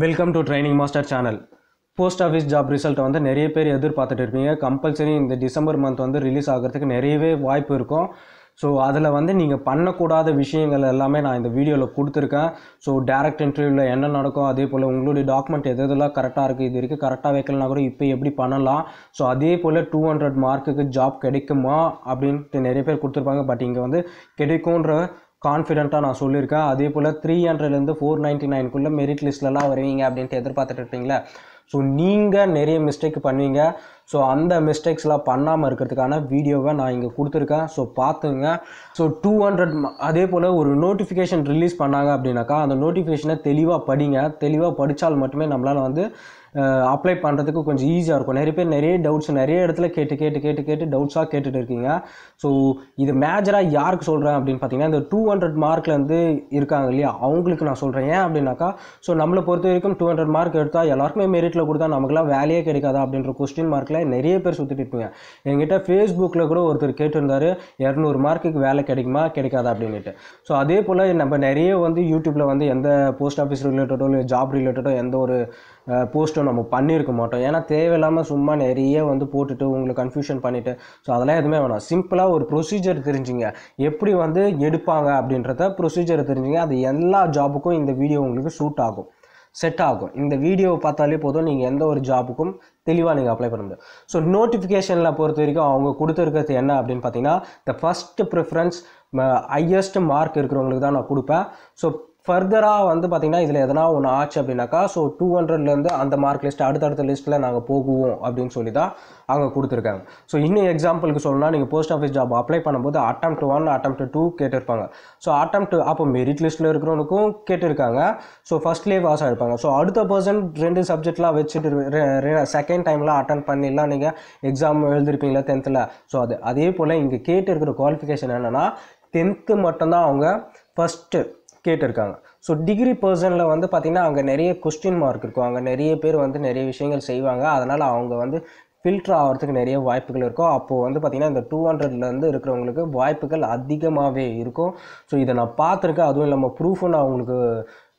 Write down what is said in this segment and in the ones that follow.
welcome to training master channel post office job ரிசல்ட்டை வந்து நிறைய பேர் எதிர்பார்த்துட்டு இருப்பீங்க கம்பல்சரி இந்த டிசம்பர் மந்த் வந்து ரிலீஸ் ஆகிறதுக்கு நிறையவே வாய்ப்பு இருக்கும் ஸோ அதில் வந்து நீங்கள் பண்ணக்கூடாத விஷயங்கள் எல்லாமே நான் இந்த வீடியோவில் கொடுத்துருக்கேன் ஸோ டேரக்ட் இன்டர்வியூவில் என்ன நடக்கும் அதே போல் உங்களுடைய டாக்குமெண்ட் எது எதெல்லாம் கரெக்டாக இருக்குது இது வரைக்கும் கரெக்டாக வைக்கலனா கூட இப்போ எப்படி பண்ணலாம் ஸோ அதே போல் டூ ஹண்ட்ரட் மார்க்குக்கு ஜாப் கிடைக்குமா அப்படின்ட்டு நிறைய பேர் கொடுத்துருப்பாங்க பட் இங்கே வந்து கிடைக்குன்ற கான்ஃபிடென்ட்டாக நான் சொல்லியிருக்கேன் அதே போல் த்ரீ ஹண்ட்ரட்லேருந்து ஃபோர் நைன்ட்டி நைனுக்குள்ளே மெரிட் லிஸ்ட்லலாம் வருவீங்க அப்படின்ட்டு எதிர்பார்த்துட்டு இருப்பீங்களா ஸோ நீங்கள் நிறைய மிஸ்டேக் பண்ணுவீங்க ஸோ அந்த மிஸ்டேக்ஸ்லாம் பண்ணாமல் இருக்கிறதுக்கான வீடியோவை நான் இங்கே கொடுத்துருக்கேன் ஸோ பார்த்துங்க ஸோ டூ ஹண்ட்ரட் அதே போல் ஒரு நோட்டிஃபிகேஷன் ரிலீஸ் பண்ணாங்க அப்படின்னாக்கா அந்த நோட்டிஃபிகேஷனை தெளிவாக படிங்க தெளிவாக படித்தால் மட்டுமே நம்மளால் வந்து அப்ளை பண்ணுறதுக்கு கொஞ்சம் ஈஸியாக இருக்கும் நிறைய பேர் நிறைய டவுட்ஸ் நிறைய இடத்துல கேட்டு கேட்டு கேட்டு கேட்டு டவுட்ஸாக கேட்டுட்டு இருக்கீங்க ஸோ இது மேஜராக யாருக்கு சொல்கிறேன் அப்படின்னு பார்த்தீங்கன்னா இந்த டூ ஹண்ட்ரட் வந்து இருக்காங்க இல்லையா அவங்களுக்கு நான் சொல்கிறேன் ஏன் அப்படின்னாக்கா ஸோ நம்மளை பொறுத்த வரைக்கும் டூ ஹண்ட்ரட் மார்க் எடுத்தால் எல்லாருக்குமே மெரிட்டில் கொடுத்தா நமக்குலாம் வேலையே கிடைக்காதா அப்படின்ற கொஸ்டின் மார்க்கில் நிறைய பேர் சுற்றிட்டு இருப்பீங்க எங்கிட்ட ஃபேஸ்புக்கில் கூட ஒருத்தர் கேட்டுருந்தார் இரநூறு மார்க்குக்கு வேலை கிடைக்குமா கிடைக்காதா அப்படின்ட்டு ஸோ அதே போல் நம்ம நிறைய வந்து யூடியூப்பில் வந்து எந்த போஸ்ட் ஆஃபீஸ் ரிலேட்டடோ இல்லை ஜாப் ரிலேட்டடோ எந்த ஒரு போஸ்ட் விஷயம் நம்ம பண்ணியிருக்க மாட்டோம் ஏன்னா தேவையில்லாமல் சும்மா நிறைய வந்து போட்டுட்டு உங்களை கன்ஃபியூஷன் பண்ணிவிட்டு ஸோ அதெல்லாம் எதுவுமே வேணாம் சிம்பிளாக ஒரு ப்ரொசீஜர் தெரிஞ்சுங்க எப்படி வந்து எடுப்பாங்க அப்படின்றத ப்ரொசீஜர் தெரிஞ்சுங்க அது எல்லா ஜாபுக்கும் இந்த வீடியோ உங்களுக்கு சூட் ஆகும் செட் ஆகும் இந்த வீடியோவை பார்த்தாலே போதும் நீங்கள் எந்த ஒரு ஜாபுக்கும் தெளிவாக நீங்கள் அப்ளை பண்ண முடியும் ஸோ நோட்டிஃபிகேஷனில் பொறுத்த வரைக்கும் அவங்க கொடுத்துருக்கிறது என்ன அப்படின்னு பார்த்தீங்கன்னா the first preference highest mark இருக்கிறவங்களுக்கு தான் நான் கொடுப்பேன் ஸோ ஃபர்தராக வந்து பார்த்திங்கன்னா இதில் எதனா ஒன்று ஆச்சு அப்படின்னாக்கா ஸோ டூ ஹண்ட்ரட்லேருந்து அந்த மார்க் லிஸ்ட் அடுத்தடுத்த லிஸ்ட்டில் நாங்கள் போகுவோம் அப்படின்னு சொல்லி தான் அங்கே கொடுத்துருக்காங்க ஸோ இன்னும் எக்ஸாம்பிளுக்கு சொல்லணும்னா நீங்கள் போஸ்ட் ஆஃபீஸ் ஜாப் அப்ளை பண்ணும்போது attempt one attempt two கேட்டிருப்பாங்க ஸோ அட்டம் டு அப்போ மெரிட் லிஸ்ட்டில் இருக்கிறவனுக்கும் கேட்டிருக்காங்க ஸோ ஃபஸ்ட்லேயே பாஸ் ஆகிருப்பாங்க ஸோ அடுத்த பர்சன் ரெண்டு சப்ஜெக்ட்லாம் வச்சுட்டு செகண்ட் டைம்லாம் அட்டன் பண்ணிடலாம் நீங்கள் எக்ஸாம் எழுதிருப்பீங்களா டென்த்தில் ஸோ அது அதே போல் இங்கே கேட்டிருக்கிற குவாலிஃபிகேஷன் என்னென்னா டென்த்து மட்டும்தான் அவங்க ஃபஸ்ட்டு கேட்டிருக்காங்க ஸோ டிகிரி பர்சனில் வந்து பார்த்திங்கன்னா அங்கே நிறைய கொஸ்டின் மார்க் இருக்கும் அங்கே நிறைய பேர் வந்து நிறைய விஷயங்கள் செய்வாங்க அதனால் அவங்க வந்து ஃபில்டர் ஆகிறதுக்கு நிறைய வாய்ப்புகள் இருக்கும் அப்போது வந்து பார்த்திங்கன்னா இந்த டூ ஹண்ட்ரட்லேருந்து இருக்கிறவங்களுக்கு வாய்ப்புகள் அதிகமாகவே இருக்கும் ஸோ இதை நான் பார்த்துருக்கேன் அதுவும் இல்லாமல் ப்ரூஃபும் நான் உங்களுக்கு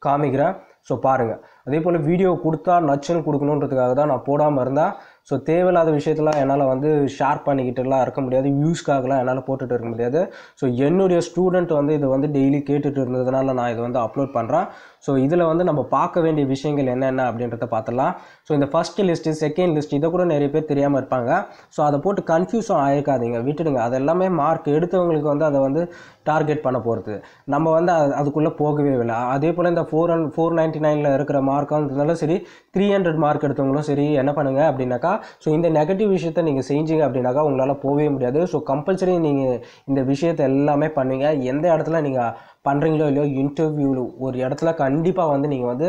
காமிக்கிறேன் ஸோ பாருங்கள் அதே போல் வீடியோ கொடுத்தா நச்சுன்னு கொடுக்கணுன்றதுக்காக தான் நான் போடாமல் இருந்தால் ஸோ தேவையில்லாத விஷயத்தெலாம் என்னால் வந்து ஷேர் பண்ணிக்கிட்டுலாம் இருக்க முடியாது வியூஸ்க்காகலாம் என்னால் போட்டுகிட்டு இருக்க முடியாது ஸோ என்னுடைய ஸ்டூடெண்ட் வந்து இதை வந்து டெய்லி கேட்டுகிட்டு இருந்ததுனால நான் இதை வந்து அப்லோட் பண்ணுறேன் ஸோ இதில் வந்து நம்ம பார்க்க வேண்டிய விஷயங்கள் என்னென்ன அப்படின்றத பார்த்துலாம் ஸோ இந்த ஃபர்ஸ்ட் லிஸ்ட்டு செகண்ட் லிஸ்ட் இதை கூட நிறைய பேர் தெரியாமல் இருப்பாங்க ஸோ அதை போட்டு கன்ஃபியூஸும் ஆயிருக்காதீங்க விட்டுடுங்க அது எல்லாமே மார்க் எடுத்தவங்களுக்கு வந்து அதை வந்து டார்கெட் பண்ண போகிறது நம்ம வந்து அது அதுக்குள்ளே போகவே இல்லை அதே போல் இந்த ஃபோர் அண்ட் ஃபோர் நைன்ட்டி நைனில் இருக்கிற மார்க்காக இருந்தாலும் சரி த்ரீ ஹண்ட்ரட் மார்க் எடுத்தவங்களும் சரி என்ன பண்ணுங்கள் அப்படின்னாக்கா ஸோ இந்த நெகட்டிவ் விஷயத்த நீங்கள் செஞ்சீங்க அப்படின்னாக்கா உங்களால் போகவே முடியாது ஸோ கம்பல்சரி நீங்கள் இந்த விஷயத்தை எல்லாமே பண்ணுவீங்க எந்த இடத்துல நீங்கள் பண்ணுறீங்களோ இல்லையோ இன்டர்வியூவில் ஒரு இடத்துல கண்டிப்பாக வந்து நீங்கள் வந்து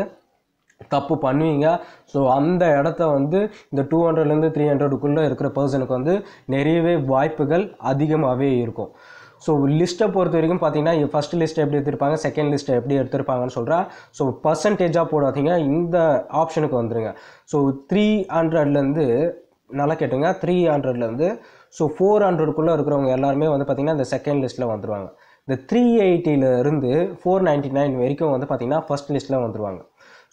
தப்பு பண்ணுவீங்க ஸோ அந்த இடத்த வந்து இந்த டூ ஹண்ட்ரட்லேருந்து த்ரீ ஹண்ட்ரடுக்குள்ளே இருக்கிற பர்சனுக்கு வந்து நிறையவே வாய்ப்புகள் அதிகமாகவே இருக்கும் ஸோ லிஸ்ட்டை பொறுத்த வரைக்கும் பார்த்தீங்கன்னா ஃபஸ்ட் லிஸ்ட்டை எப்படி எடுத்திருப்பாங்க செகண்ட் லிஸ்ட்டை எப்படி எடுத்திருப்பாங்கன்னு சொல்கிறேன் ஸோ பர்சன்டேஜாக போடாதீங்க இந்த ஆப்ஷனுக்கு வந்துடுங்க ஸோ த்ரீ ஹண்ட்ரட்லேருந்து நல்லா கேட்டுங்க த்ரீ ஹண்ட்ரட்லேருந்து ஸோ ஃபோர் ஹண்ட்ரட்குள்ளே இருக்கிறவங்க எல்லாருமே வந்து பார்த்திங்கன்னா இந்த செகண்ட் லிஸ்ட்டில் வந்துடுவாங்க இந்த த்ரீ எயிட்டியிலேருந்து ஃபோர் நைன்ட்டி நைன் வரைக்கும் வந்து பார்த்திங்கன்னா ஃபஸ்ட் லிஸ்ட்டில் வந்துடுவாங்க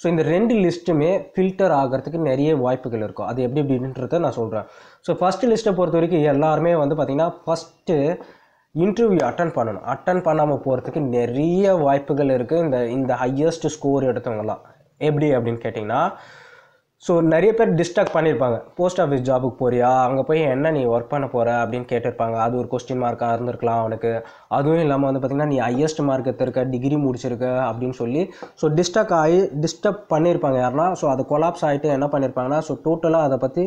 ஸோ இந்த ரெண்டு லிஸ்ட்டுமே ஃபில்டர் ஆகிறதுக்கு நிறைய வாய்ப்புகள் இருக்கும் அது எப்படி எப்படின்றத நான் சொல்கிறேன் ஸோ ஃபஸ்ட்டு லிஸ்ட்டை பொறுத்த வரைக்கும் எல்லாருமே வந்து பார்த்திங்கன்னா ஃபஸ்ட்டு இன்டர்வியூ அட்டன் பண்ணணும் அட்டன் பண்ணாமல் போகிறதுக்கு நிறைய வாய்ப்புகள் இருக்குது இந்த இந்த ஹையஸ்ட் ஸ்கோர் எடுத்தவங்கலாம் எப்படி அப்படின்னு கேட்டிங்கன்னா ஸோ நிறைய பேர் டிஸ்ட்ராக் பண்ணியிருப்பாங்க போஸ்ட் ஆஃபீஸ் ஜாபுக்கு போறியா அங்கே போய் என்ன நீ ஒர்க் பண்ண போகிற அப்படின்னு கேட்டிருப்பாங்க அது ஒரு கொஸ்டின் மார்க்காக இருந்திருக்கலாம் அவனுக்கு அதுவும் இல்லாமல் வந்து பார்த்திங்கன்னா நீ ஹையஸ்ட் மார்க் எடுத்திருக்க டிகிரி முடிச்சிருக்க அப்படின்னு சொல்லி ஸோ டிஸ்ட்ராக் ஆகி டிஸ்டர்ப் பண்ணியிருப்பாங்க யாருன்னா ஸோ அது கொலாப்ஸ் ஆகிட்டு என்ன பண்ணியிருப்பாங்கன்னா ஸோ டோட்டலாக அதை பற்றி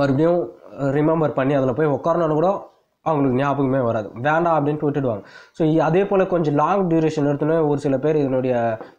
மறுபடியும் ரிமெம்பர் பண்ணி அதில் போய் உட்காரணும்னு கூட அவங்களுக்கு ஞாபகமே வராது வேண்டாம் அப்படின்ட்டு விட்டுடுவாங்க ஸோ அதே போல் கொஞ்சம் லாங் டியூரேஷன் எடுத்தோன்னே ஒரு சில பேர் இதனுடைய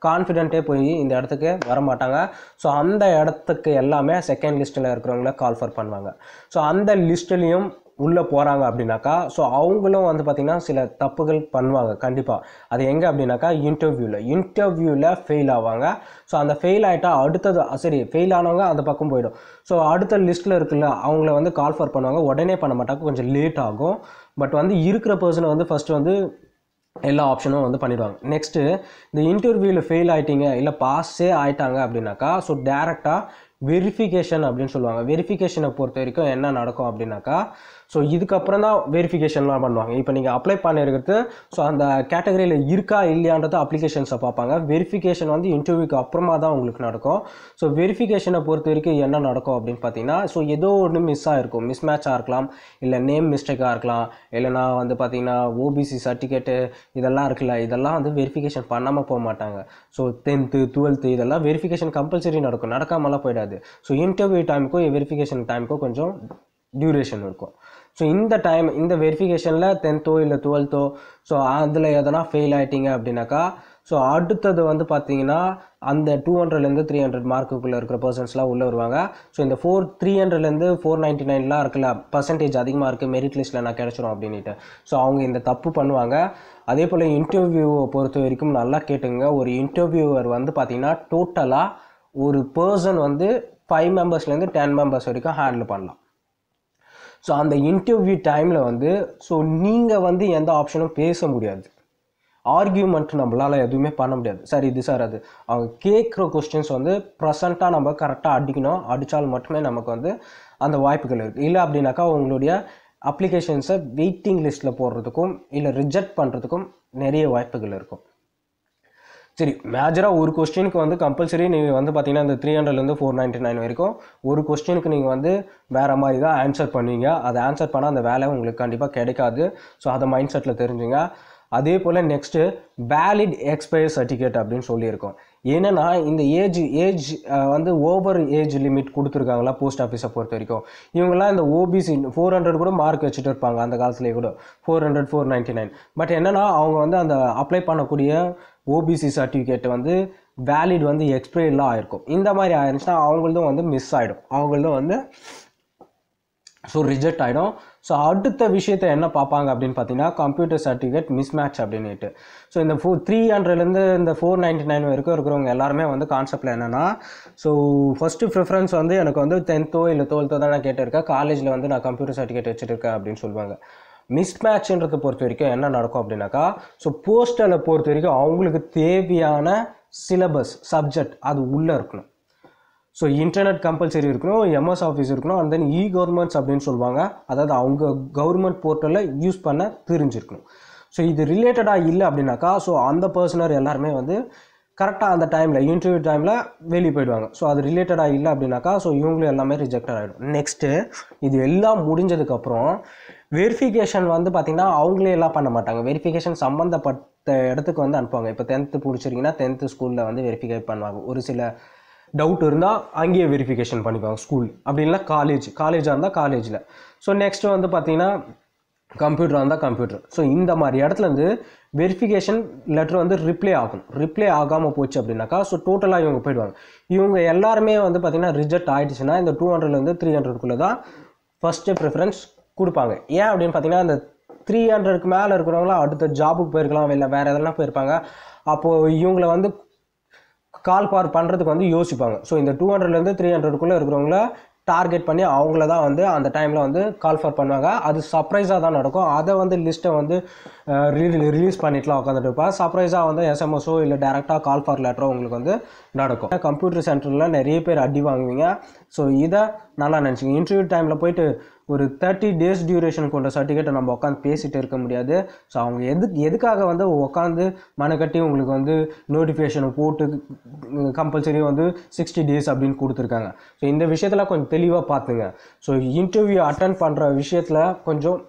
கான்ஃபிடென்ட்டே போய் இந்த இடத்துக்கு வரமாட்டாங்க ஸோ அந்த இடத்துக்கு எல்லாமே செகண்ட் லிஸ்ட்டில் இருக்கிறவங்கள கால்ஃபர் பண்ணுவாங்க ஸோ அந்த லிஸ்ட்லேயும் உள்ளே போகிறாங்க அப்படின்னாக்கா ஸோ அவங்களும் வந்து பார்த்திங்கன்னா சில தப்புகள் பண்ணுவாங்க கண்டிப்பாக அது எங்கே அப்படின்னாக்கா இன்டர்வியூவில் இன்டர்வியூவில் ஃபெயில் ஆவாங்க ஸோ அந்த ஃபெயில் ஆகிட்டா அடுத்தது சரி ஃபெயில் ஆனவங்க அந்த பக்கம் போயிடும் ஸோ அடுத்த லிஸ்ட்டில் இருக்குல்ல அவங்கள வந்து கால் ஃபார் பண்ணுவாங்க உடனே பண்ண மாட்டாங்க கொஞ்சம் லேட் ஆகும் பட் வந்து இருக்கிற பர்சனை வந்து ஃபஸ்ட்டு வந்து எல்லா ஆப்ஷனும் வந்து பண்ணிடுவாங்க நெக்ஸ்ட்டு இந்த இன்டர்வியூவில் ஃபெயில் ஆகிட்டீங்க இல்லை பாஸே ஆகிட்டாங்க அப்படின்னாக்கா ஸோ டேரெக்டாக வெரிஃபிகேஷன் அப்படின்னு சொல்லுவாங்க வெரிஃபிகேஷனை பொறுத்த வரைக்கும் என்ன நடக்கும் அப்படின்னாக்கா ஸோ இதுக்கப்புறம் தான் வெரிஃபிகேஷன்லாம் பண்ணுவாங்க இப்போ நீங்கள் அப்ளை பண்ணியிருக்கிறது ஸோ அந்த கேட்டகரியில் இருக்கா இல்லையான்றது அப்ளிகேஷன்ஸை பார்ப்பாங்க வெரிஃபிகேஷன் வந்து இன்டர்வியூக்கு அப்புறமா தான் உங்களுக்கு நடக்கும் ஸோ வெரிஃபிகேஷனை பொறுத்த வரைக்கும் என்ன நடக்கும் அப்படின்னு பார்த்தீங்கன்னா ஸோ ஏதோ ஒன்று மிஸ் ஆகிருக்கும் மிஸ் மேட்சாக இருக்கலாம் இல்லை நேம் மிஸ்டேக்காக இருக்கலாம் இல்லைனா வந்து பார்த்தீங்கன்னா ஓபிசி சர்டிஃபிகேட்டு இதெல்லாம் இருக்குல்ல இதெல்லாம் வந்து வெரிஃபிகேஷன் பண்ணாமல் போக மாட்டாங்க ஸோ டென்த்து டுவெல்த்து இதெல்லாம் வெரிஃபிகேஷன் கம்பல்சரி நடக்கும் நடக்காமலாம் போயிடாது ஸோ இன்டர்வியூ டைமுக்கும் வெரிஃபிகேஷன் டைமுக்கும் கொஞ்சம் டியூரேஷன் இருக்கும் ஸோ இந்த டைம் இந்த வெரிஃபிகேஷனில் டென்த்தோ இல்லை டுவெல்த்தோ ஸோ அதில் எதனா ஃபெயில் ஆகிட்டீங்க அப்படின்னாக்கா ஸோ அடுத்தது வந்து பார்த்தீங்கன்னா அந்த டூ ஹண்ட்ரட்லேருந்து த்ரீ ஹண்ட்ரட் மார்க்குக்குள்ளே இருக்கிற பர்சன்ஸ்லாம் உள்ளே வருவாங்க ஸோ இந்த ஃபோர் த்ரீ ஹண்ட்ரட்லேருந்து ஃபோர் நைன்ட்டி நைன்லாம் இருக்குல்ல பர்சன்டேஜ் அதிகமாக இருக்குது மெரிட் லிஸ்ட்டில் நான் கிடச்சிரும் அப்படின்ட்டு ஸோ அவங்க இந்த தப்பு பண்ணுவாங்க அதே போல் இன்டர்வியூவை பொறுத்த வரைக்கும் நல்லா கேட்டுங்க ஒரு இன்டர்வியூவர் வந்து பார்த்திங்கன்னா டோட்டலாக ஒரு பர்சன் வந்து ஃபைவ் மெம்பர்ஸ்லேருந்து டென் மெம்பர்ஸ் வரைக்கும் ஹேண்டில் பண்ணலாம் ஸோ அந்த இன்டர்வியூ டைமில் வந்து ஸோ நீங்கள் வந்து எந்த ஆப்ஷனும் பேச முடியாது ஆர்கியூமெண்ட் நம்மளால் எதுவுமே பண்ண முடியாது சார் இது சார் அது அவங்க கேட்குற கொஸ்டின்ஸ் வந்து ப்ரெசண்ட்டாக நம்ம கரெக்டாக அடிக்கணும் அடித்தால் மட்டுமே நமக்கு வந்து அந்த வாய்ப்புகள் இருக்குது இல்லை அப்படின்னாக்கா உங்களுடைய அப்ளிகேஷன்ஸை வெயிட்டிங் லிஸ்ட்டில் போடுறதுக்கும் இல்லை ரிஜெக்ட் பண்ணுறதுக்கும் நிறைய வாய்ப்புகள் இருக்கும் சரி மேஜராக ஒரு கொஸ்டினுக்கு வந்து கம்பல்சரி நீங்கள் வந்து பார்த்தீங்கன்னா இந்த த்ரீ ஹண்ட்ரட்லேருந்து ஃபோர் நைன்ட்டி நைன் வரைக்கும் ஒரு கொஸ்டினுக்கு நீங்கள் வந்து வேறு மாதிரி தான் ஆன்சர் பண்ணுவீங்க அதை ஆன்சர் பண்ணால் அந்த வேலை உங்களுக்கு கண்டிப்பாக கிடைக்காது ஸோ அதை மைண்ட் செட்டில் தெரிஞ்சுங்க அதே போல் நெக்ஸ்ட்டு வேலிட் எக்ஸ்பயர் சர்டிஃபிகேட் அப்படின்னு சொல்லியிருக்கோம் என்னென்னா இந்த ஏஜ் ஏஜ் வந்து ஓவர் ஏஜ் லிமிட் கொடுத்துருக்காங்களா போஸ்ட் ஆஃபீஸை பொறுத்த வரைக்கும் இவங்கெல்லாம் இந்த ஓபிசி ஃபோர் ஹண்ட்ரட் கூட மார்க் வச்சுட்டு இருப்பாங்க அந்த காலத்துலேயே கூட four hundred four ninety nine but என்னென்னா அவங்க வந்து அந்த அப்ளை பண்ணக்கூடிய ஓபிசி சர்டிஃபிகேட் வந்து வேலிட் வந்து எக்ஸ்பைர்லாம் ஆயிருக்கும் இந்த மாதிரி ஆயிருந்துச்சுன்னா அவங்களதும் வந்து மிஸ் ஆகிடும் அவங்களதும் வந்து ஸோ ரிஜெக்ட் ஆகிடும் ஸோ அடுத்த விஷயத்தை என்ன பார்ப்பாங்க அப்படின்னு பார்த்தீங்கன்னா கம்ப்யூட்டர் சர்டிஃபிகேட் மிஸ் மேட்ச் அப்படின்ட்டு ஸோ இந்த ஃபோ த்ரீ ஹண்ட்ரட்லேருந்து இந்த ஃபோர் நைன்ட்டி நைன் வரைக்கும் இருக்கிறவங்க எல்லாருமே வந்து கான்செப்டில் என்னென்னா ஸோ ஃபஸ்ட்டு ப்ரிஃபரன்ஸ் வந்து எனக்கு வந்து டென்த்தோ இல்லை டுவெல்த்தோ தான் நான் கேட்டிருக்கேன் காலேஜில் வந்து நான் கம்ப்யூட்டர் சர்டிஃபிகேட் வச்சுருக்கேன் அப்படின்னு சொல்லுவாங்க மிஸ் பொறுத்த வரைக்கும் என்ன நடக்கும் அப்படின்னாக்கா ஸோ போஸ்டலை பொறுத்த வரைக்கும் அவங்களுக்கு தேவையான சிலபஸ் சப்ஜெக்ட் அது உள்ளே இருக்கணும் ஸோ இன்டர்நெட் கம்பல்சரி இருக்கணும் எம்எஸ் ஆஃபீஸ் இருக்கணும் அண்ட் தென் இ கவர்மெண்ட்ஸ் அப்படின்னு சொல்லுவாங்க அதாவது அவங்க கவர்மெண்ட் போர்ட்டலில் யூஸ் பண்ண தெரிஞ்சிருக்கணும் ஸோ இது ரிலேட்டடாக இல்லை அப்படின்னாக்கா ஸோ அந்த பர்சனர் எல்லாருமே வந்து கரெக்டாக அந்த டைமில் இன்டர்வியூ டைமில் வெளியே போயிடுவாங்க ஸோ அது ரிலேட்டடாக இல்லை அப்படின்னாக்கா ஸோ இவங்களும் எல்லாமே ரிஜெக்டட் ஆகிடும் நெக்ஸ்ட்டு இது எல்லாம் முடிஞ்சதுக்கப்புறம் வெரிஃபிகேஷன் வந்து பார்த்திங்கன்னா அவங்களே எல்லாம் பண்ண மாட்டாங்க வெரிஃபிகேஷன் சம்மந்தப்பட்ட இடத்துக்கு வந்து அனுப்புவாங்க இப்போ டென்த்து பிடிச்சிருக்கீங்கன்னா டென்த்து ஸ்கூலில் வந்து வெரிஃபிகை பண்ணுவாங்க ஒரு சில டவுட் இருந்தால் அங்கேயே வெரிஃபிகேஷன் பண்ணிப்பாங்க ஸ்கூல் அப்படின்னா காலேஜ் காலேஜாக இருந்தால் காலேஜில் ஸோ நெக்ஸ்ட்டு வந்து பார்த்திங்கன்னா கம்ப்யூட்டராக இருந்தால் கம்ப்யூட்டர் ஸோ இந்த மாதிரி இடத்துலேருந்து வெரிஃபிகேஷன் லெட்டர் வந்து ரிப்ளை ஆகும் ரிப்ளை ஆகாமல் போச்சு அப்படின்னாக்கா ஸோ டோட்டலாக இவங்க போயிடுவாங்க இவங்க எல்லாருமே வந்து பார்த்திங்கன்னா ரிஜெக்ட் ஆகிடுச்சுன்னா இந்த டூ ஹண்ட்ரட்லேருந்து த்ரீ ஹண்ட்ரட்குள்ளே தான் ஃபஸ்ட்டு ப்ரிஃபரன்ஸ் கொடுப்பாங்க ஏன் அப்படின்னு பார்த்தீங்கன்னா அந்த த்ரீ ஹண்ட்ரடுக்கு மேலே இருக்கிறவங்களாம் அடுத்த ஜாபுக்கு போயிருக்கலாம் இல்லை வேறு எதெல்லாம் போயிருப்பாங்க அப்போது இவங்கள வந்து கால் பார் பண்ணுறதுக்கு வந்து யோசிப்பாங்க ஸோ இந்த டூ ஹண்ட்ரட்லேருந்து த்ரீ ஹண்ட்ரட்குள்ளே இருக்கிறவங்கள டார்கெட் பண்ணி அவங்கள தான் வந்து அந்த டைமில் வந்து கால் ஃபார் பண்ணுவாங்க அது சர்ப்ரைஸாக தான் நடக்கும் அதை வந்து லிஸ்ட்டை வந்து ரிலீஸ் பண்ணிட்டுலாம் உட்காந்துட்டு இருப்பாள் சர்ப்ரைஸாக வந்து எஸ்எம்எஸோ இல்லை டேரெக்டாக கால் ஃபார் லெட்டரோ உங்களுக்கு வந்து நடக்கும் கம்ப்யூட்டர் சென்டரில் நிறைய பேர் அடி வாங்குவீங்க ஸோ இதை நல்லா நினச்சிங்க இன்டர்வியூ டைமில் போயிட்டு ஒரு தேர்ட்டி டேஸ் டியூரேஷன் கொண்ட சர்டிஃபிகேட்டை நம்ம உட்காந்து பேசிகிட்டு இருக்க முடியாது ஸோ அவங்க எது எதுக்காக வந்து உட்காந்து மனக்கட்டி உங்களுக்கு வந்து நோட்டிஃபிகேஷனை போட்டு கம்பல்சரி வந்து சிக்ஸ்டி டேஸ் அப்படின்னு கொடுத்துருக்காங்க ஸோ இந்த விஷயத்தில் கொஞ்சம் தெளிவாக பார்த்துங்க ஸோ இன்டர்வியூ அட்டன் பண்ணுற விஷயத்தில் கொஞ்சம்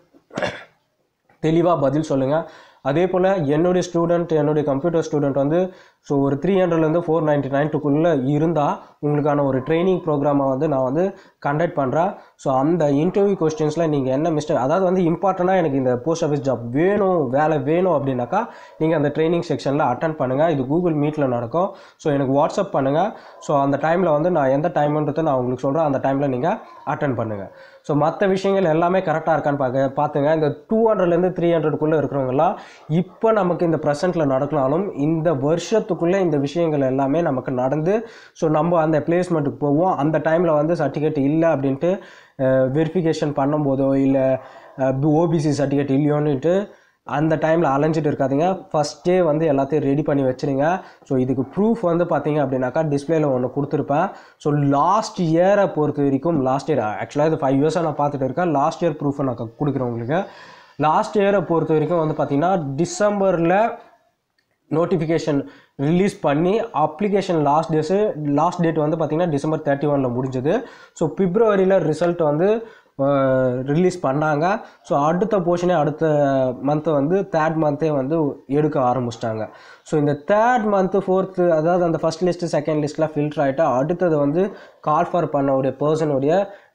தெளிவாக பதில் சொல்லுங்கள் அதே போல் என்னுடைய ஸ்டூடெண்ட் என்னுடைய கம்ப்யூட்டர் ஸ்டூடெண்ட் வந்து ஸோ ஒரு த்ரீ ஹண்ட்ரட்லேருந்து ஃபோர் நைன்ட்டி நைன்ட்டுக்குள்ளே இருந்தால் உங்களுக்கான ஒரு ட்ரைனிங் ப்ரோக்ராமை வந்து நான் வந்து கண்டக்ட் பண்ணுறேன் ஸோ அந்த இன்டர்வியூ கொஸ்டின்ஸில் நீங்கள் என்ன மிஸ்டேக் அதாவது வந்து இம்பார்ட்டண்ட்டாக எனக்கு இந்த போஸ்ட் ஆஃபீஸ் ஜாப் வேணும் வேலை வேணும் அப்படின்னாக்கா நீங்கள் அந்த ட்ரைனிங் செக்ஷனில் அட்டன் பண்ணுங்கள் இது கூகுள் மீட்டில் நடக்கும் ஸோ எனக்கு வாட்ஸ்அப் பண்ணுங்கள் ஸோ அந்த டைமில் வந்து நான் எந்த டைம்ன்றதை நான் உங்களுக்கு சொல்கிறேன் அந்த டைமில் நீங்கள் அட்டன் பண்ணுங்கள் ஸோ மற்ற விஷயங்கள் எல்லாமே கரெக்டாக இருக்கான்னு பார்க்க பார்த்துங்க இந்த டூ ஹண்ட்ரட்லேருந்து த்ரீ ஹண்ட்ரட்குள்ளே இருக்கிறவங்களாம் இப்போ நமக்கு இந்த ப்ரெசென்ட்டில் நடக்கினாலும் இந்த வருஷத்துக்குள்ளே இந்த விஷயங்கள் எல்லாமே நமக்கு நடந்து ஸோ நம்ம அந்த பிளேஸ்மெண்ட்டுக்கு போவோம் அந்த டைமில் வந்து சர்டிஃபிகேட் இல்லை அப்படின்ட்டு வெரிஃபிகேஷன் பண்ணும்போதோ இல்லை ஓபிசி சர்டிஃபிகேட் இல்லையோன்னுட்டு அந்த டைமில் அலைஞ்சிட்டு இருக்காதிங்க ஃபஸ்ட்டே வந்து எல்லாத்தையும் ரெடி பண்ணி வச்சுருங்க ஸோ இதுக்கு ப்ரூஃப் வந்து பார்த்தீங்க அப்படின்னாக்கா டிஸ்பிளேல ஒன்று கொடுத்துருப்பேன் ஸோ லாஸ்ட் இயரை பொறுத்த வரைக்கும் லாஸ்ட் இயர் ஆக்சுவலாக இது ஃபைவ் இயர்ஸாக நான் பார்த்துட்டு இருக்கேன் லாஸ்ட் இயர் ப்ரூஃபை நான் கொடுக்குறேன் உங்களுக்கு லாஸ்ட் இயரை பொறுத்த வரைக்கும் வந்து பார்த்திங்கன்னா டிசம்பரில் நோட்டிஃபிகேஷன் ரிலீஸ் பண்ணி application last days last date வந்து பார்த்திங்கன்னா டிசம்பர் தேர்ட்டி ஒனில் முடிஞ்சது ஸோ பிப்ரவரியில் ரிசல்ட் வந்து ரிலீஸ் பண்ணாங்க ஸோ அடுத்த போர்ஷனே அடுத்த மந்த்தை வந்து தேர்ட் மந்த்தே வந்து எடுக்க ஆரம்பிச்சிட்டாங்க ஸோ இந்த தேர்ட் மந்த்து ஃபோர்த்து அதாவது அந்த ஃபஸ்ட் லிஸ்ட்டு செகண்ட் லிஸ்ட்லாம் ஃபில்டர் ஆகிட்டா அடுத்தது வந்து கால் ஃபார் பண்ணவுடைய பர்சனுடைய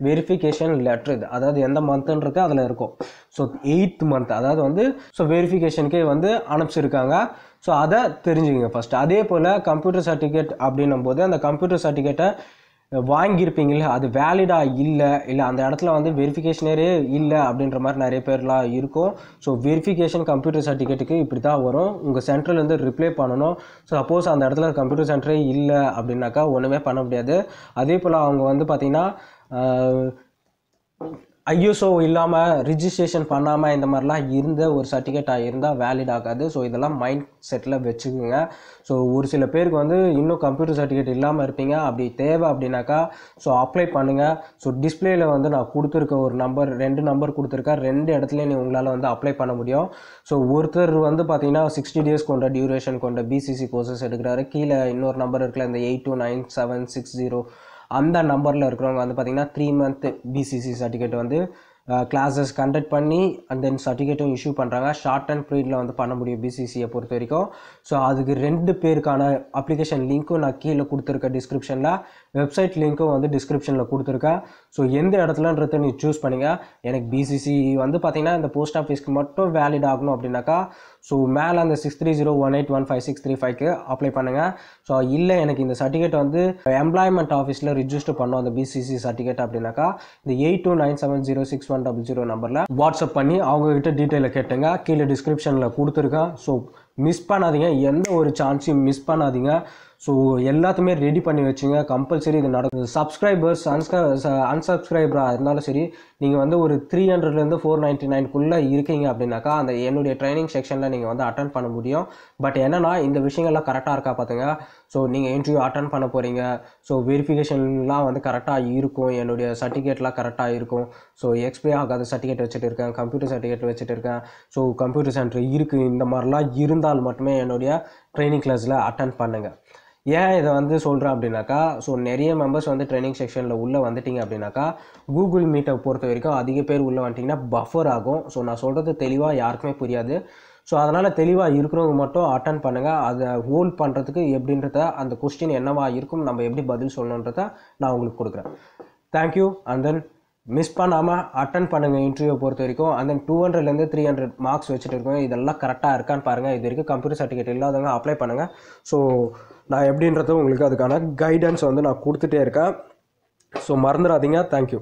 வெரிஃபிகேஷன் லெட்ரு இது அதாவது எந்த மந்த்துன்றது அதில் இருக்கும் ஸோ எயித் மந்த் அதாவது வந்து ஸோ வெரிஃபிகேஷனுக்கே வந்து அனுப்பிச்சிருக்காங்க ஸோ அதை தெரிஞ்சுக்கங்க ஃபஸ்ட்டு அதே போல் கம்ப்யூட்டர் சர்டிஃபிகேட் அப்படின்னும் போது அந்த கம்ப்யூட்டர் சர்டிஃபிகேட்டை வாங்கியிருப்பீங்களே அது வேலிடாக இல்லை இல்லை அந்த இடத்துல வந்து வெரிஃபிகேஷனே இல்லை அப்படின்ற மாதிரி நிறைய பேர்லாம் இருக்கும் ஸோ வெரிஃபிகேஷன் கம்ப்யூட்டர் சர்டிஃபிகேட்டுக்கு இப்படி தான் வரும் உங்கள் சென்டர்லேருந்து ரிப்ளை பண்ணணும் ஸோ சப்போஸ் அந்த இடத்துல கம்ப்யூட்டர் சென்டரே இல்லை அப்படின்னாக்கா ஒன்றுமே பண்ண முடியாது அதே போல் அவங்க வந்து பார்த்திங்கன்னா ஐஎஸ்ஓ இல்லாமல் ரிஜிஸ்ட்ரேஷன் பண்ணாமல் இந்த மாதிரிலாம் இருந்த ஒரு சர்டிஃபிகேட்டாக இருந்தால் வேலிட் ஆகாது ஸோ இதெல்லாம் மைண்ட் செட்டில் வச்சுக்கோங்க ஸோ ஒரு சில பேருக்கு வந்து இன்னும் கம்ப்யூட்டர் சர்டிஃபிகேட் இல்லாமல் இருப்பீங்க அப்படி தேவை அப்படின்னாக்கா ஸோ அப்ளை பண்ணுங்கள் ஸோ டிஸ்பிளேயில் வந்து நான் கொடுத்துருக்க ஒரு நம்பர் ரெண்டு நம்பர் கொடுத்துருக்கேன் ரெண்டு இடத்துல நீ உங்களால் வந்து அப்ளை பண்ண முடியும் ஸோ ஒருத்தர் வந்து பார்த்தீங்கன்னா சிக்ஸ்டி டேஸ் கொண்ட டியூரேஷன் கொண்ட பிசிசி கோர்சஸ் எடுக்கிறாரு கீழே இன்னொரு நம்பர் இருக்குல்ல இந்த eight two nine seven six zero அந்த நம்பரில் இருக்கிறவங்க வந்து பார்த்திங்கன்னா த்ரீ மந்த் பிசிசி சர்டிஃபிகேட் வந்து கிளாஸஸ் கண்டக்ட் பண்ணி அண்ட் தென் சர்டிஃபிகேட்டும் இஷ்யூ பண்ணுறாங்க ஷார்ட் அண்ட் பீரியடில் வந்து பண்ண முடியும் பிசிசியை பொறுத்த வரைக்கும் ஸோ அதுக்கு ரெண்டு பேருக்கான அப்ளிகேஷன் லிங்க்கும் நான் கீழே கொடுத்துருக்கேன் டிஸ்கிரிப்ஷனில் வெப்சைட் லிங்க்கும் வந்து டிஸ்கிரிப்ஷனில் கொடுத்துருக்கேன் ஸோ எந்த இடத்துலன்றத நீ சூஸ் பண்ணுங்கள் எனக்கு பிசிசி வந்து பார்த்திங்கன்னா இந்த போஸ்ட் ஆஃபீஸ்க்கு மட்டும் வேலிட் ஆகணும் அப்படின்னாக்கா ஸோ மேலே அந்த six three zero one eight one five six three ஃபைவ்க்கு அப்ளை பண்ணுங்கள் ஸோ இல்லை எனக்கு இந்த சர்டிஃபிகேட் வந்து எம்ப்ளாய்மெண்ட் ஆஃபீஸில் ரிஜிஸ்டர் பண்ணோம் அந்த பிசிசி சர்டிஃபிகேட் அப்படின்னாக்கா இந்த eight two nine seven zero six one double zero நம்பரில் வாட்ஸ்அப் பண்ணி அவங்கக்கிட்ட டீட்டெயிலை கேட்டுங்க கீழே டிஸ்கிரிப்ஷனில் கொடுத்துருக்கேன் ஸோ மிஸ் பண்ணாதீங்க எந்த ஒரு சான்ஸையும் மிஸ் பண்ணாதீங்க ஸோ எல்லாத்தையுமே ரெடி பண்ணி வச்சுங்க கம்பல்சரி இது நடக்கும் சப்ஸ்கிரைபர்ஸ் அன்ஸ்க அன்சப்ஸ்கிரைபராக இருந்தாலும் சரி நீங்கள் வந்து ஒரு த்ரீ ஹண்ட்ரட்லேருந்து ஃபோர் நைன்ட்டி நைன்குள்ளே இருக்கீங்க அப்படின்னாக்கா அந்த என்னுடைய ட்ரைனிங் செக்ஷனில் நீங்கள் வந்து அட்டன் பண்ண முடியும் பட் என்னென்னா இந்த விஷயங்கள்லாம் கரெக்டாக இருக்கா பார்த்துங்க ஸோ நீங்கள் இன்டர்வியூ அட்டன் பண்ண போகிறீங்க ஸோ வெரிஃபிகேஷன்லாம் வந்து கரெக்டாக இருக்கும் என்னுடைய சர்டிஃபிகேட்லாம் கரெக்டாக இருக்கும் ஸோ எக்ஸ்பிரி ஆகாத சர்டிஃபிகேட் வச்சுட்டு இருக்கேன் கம்ப்யூட்டர் சர்டிஃபிகேட் வச்சுட்டு இருக்கேன் ஸோ கம்ப்யூட்டர் சென்டர் இருக்குது இந்த மாதிரிலாம் இருந்தால் மட்டுமே என்னுடைய ட்ரைனிங் கிளாஸில் அட்டன் பண்ணுங்கள் ஏன் இதை வந்து சொல்கிறேன் அப்படின்னாக்கா ஸோ நிறைய மெம்பர்ஸ் வந்து ட்ரைனிங் செக்ஷனில் உள்ளே வந்துட்டிங்க அப்படின்னாக்கா கூகுள் மீட்டை பொறுத்த வரைக்கும் அதிக பேர் உள்ளே வந்துட்டிங்கன்னா பஃபர் ஆகும் ஸோ நான் சொல்கிறது தெளிவாக யாருக்குமே புரியாது ஸோ அதனால் தெளிவாக இருக்கிறவங்க மட்டும் அட்டன் பண்ணுங்கள் அதை ஹோல்ட் பண்ணுறதுக்கு எப்படின்றத அந்த கொஸ்டின் என்னவாக இருக்கும் நம்ம எப்படி பதில் சொல்லணுன்றத நான் உங்களுக்கு கொடுக்குறேன் தேங்க்யூ அண்ட் தென் மிஸ் பண்ணாமல் அட்டன் பண்ணுங்கள் இன்டர்வியூ பொறுத்த வரைக்கும் அந்த டூ ஹண்ட்ரட்லேருந்து த்ரீ ஹண்ட்ரட் மார்க்ஸ் வச்சுட்டு இருக்கோம் இதெல்லாம் கரெக்டாக இருக்கான்னு பாருங்கள் இது வரைக்கும் கம்ப்யூட்டர் சர்டிஃபிகேட் இல்லாதவங்க அப்ளை பண்ணுங்கள் ஸோ நான் எப்படின்றதும் உங்களுக்கு அதுக்கான கைடன்ஸ் வந்து நான் கொடுத்துட்டே இருக்கேன் ஸோ மறந்துடாதீங்க தேங்க்யூ